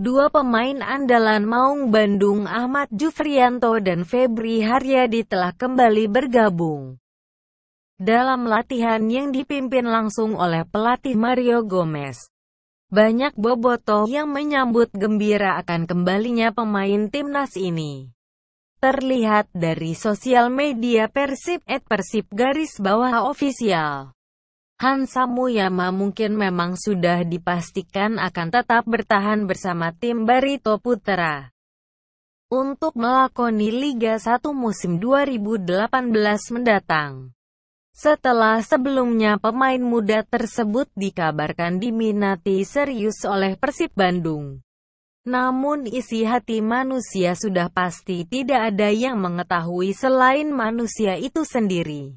Dua pemain andalan Maung Bandung Ahmad Jufrianto dan Febri Haryadi telah kembali bergabung dalam latihan yang dipimpin langsung oleh pelatih Mario Gomez. Banyak bobotoh yang menyambut gembira akan kembalinya pemain timnas ini. Terlihat dari sosial media Persib at Persib garis bawah official. Hansamu Yama mungkin memang sudah dipastikan akan tetap bertahan bersama tim Barito Putera untuk melakoni Liga 1 musim 2018 mendatang. Setelah sebelumnya pemain muda tersebut dikabarkan diminati serius oleh Persib Bandung. Namun isi hati manusia sudah pasti tidak ada yang mengetahui selain manusia itu sendiri.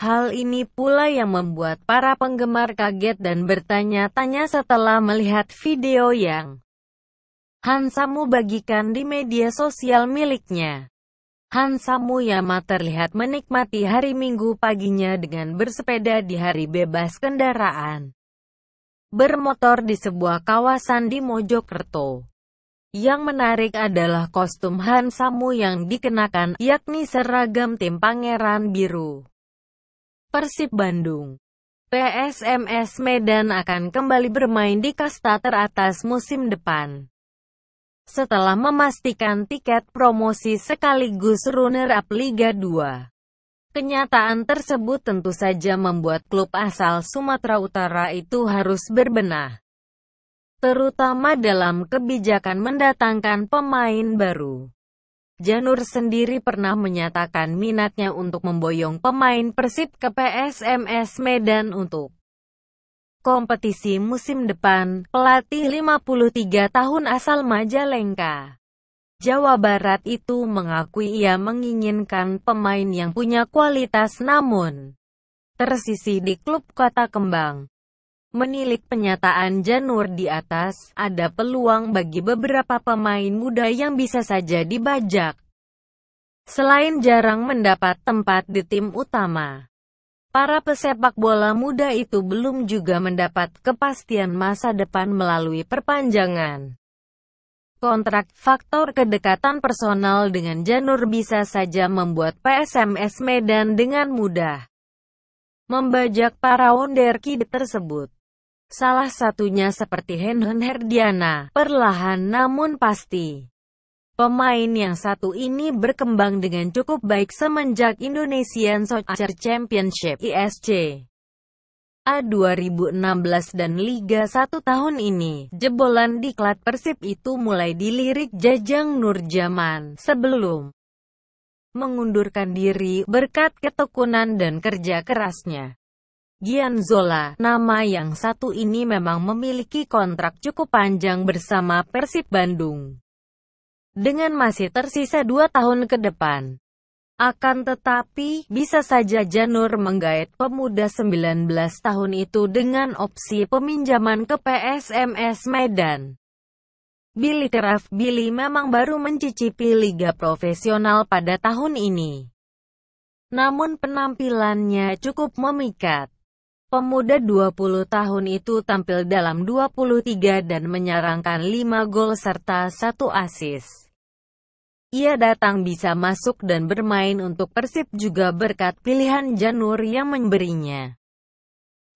Hal ini pula yang membuat para penggemar kaget dan bertanya-tanya setelah melihat video yang Hansamu bagikan di media sosial miliknya. Hansamu Yama terlihat menikmati hari Minggu paginya dengan bersepeda di hari bebas kendaraan. Bermotor di sebuah kawasan di Mojokerto. Yang menarik adalah kostum Hansamu yang dikenakan, yakni seragam tim Pangeran Biru. Persib Bandung. PSMS Medan akan kembali bermain di kasta teratas musim depan. Setelah memastikan tiket promosi sekaligus runner-up Liga 2. Kenyataan tersebut tentu saja membuat klub asal Sumatera Utara itu harus berbenah. Terutama dalam kebijakan mendatangkan pemain baru. Janur sendiri pernah menyatakan minatnya untuk memboyong pemain Persib ke PSMS Medan untuk kompetisi musim depan. Pelatih 53 tahun asal Majalengka, Jawa Barat itu mengakui ia menginginkan pemain yang punya kualitas namun tersisih di klub kota kembang. Menilik penyataan Janur di atas, ada peluang bagi beberapa pemain muda yang bisa saja dibajak. Selain jarang mendapat tempat di tim utama, para pesepak bola muda itu belum juga mendapat kepastian masa depan melalui perpanjangan. Kontrak faktor kedekatan personal dengan Janur bisa saja membuat PSMS Medan dengan mudah membajak para wonderkid tersebut. Salah satunya seperti Henhen Herdiana, perlahan namun pasti. Pemain yang satu ini berkembang dengan cukup baik semenjak Indonesian Soccer Championship ISC A2016 dan Liga 1 tahun ini. Jebolan di Klub Persib itu mulai dilirik Jajang Nurjaman sebelum mengundurkan diri berkat ketekunan dan kerja kerasnya. Gianzola, nama yang satu ini memang memiliki kontrak cukup panjang bersama Persib Bandung. Dengan masih tersisa dua tahun ke depan. Akan tetapi, bisa saja Janur menggait pemuda 19 tahun itu dengan opsi peminjaman ke PSMS Medan. Billy Teraf Billy memang baru mencicipi liga profesional pada tahun ini. Namun penampilannya cukup memikat. Pemuda 20 tahun itu tampil dalam 23 dan menyarangkan 5 gol serta 1 asis. Ia datang bisa masuk dan bermain untuk Persib juga berkat pilihan Janur yang memberinya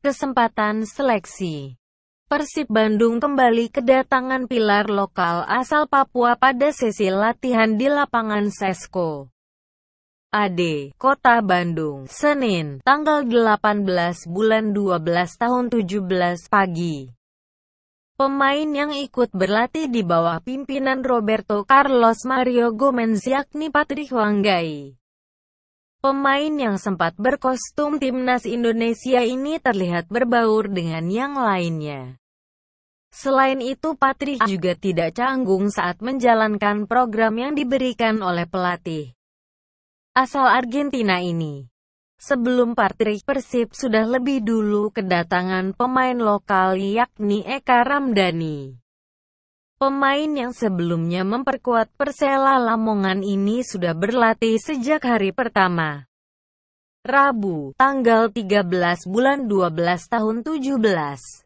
kesempatan seleksi. Persib Bandung kembali kedatangan pilar lokal asal Papua pada sesi latihan di lapangan Sesko. AD, Kota Bandung, Senin, tanggal 18 bulan 12 tahun 17 pagi. Pemain yang ikut berlatih di bawah pimpinan Roberto Carlos Mario Gomez yakni Patrick Wanggai. Pemain yang sempat berkostum timnas Indonesia ini terlihat berbaur dengan yang lainnya. Selain itu Patrick juga tidak canggung saat menjalankan program yang diberikan oleh pelatih asal Argentina ini. Sebelum Patrick Persib sudah lebih dulu kedatangan pemain lokal yakni Eka Ramdhani. Pemain yang sebelumnya memperkuat Persela Lamongan ini sudah berlatih sejak hari pertama. Rabu, tanggal 13 bulan 12 tahun 17.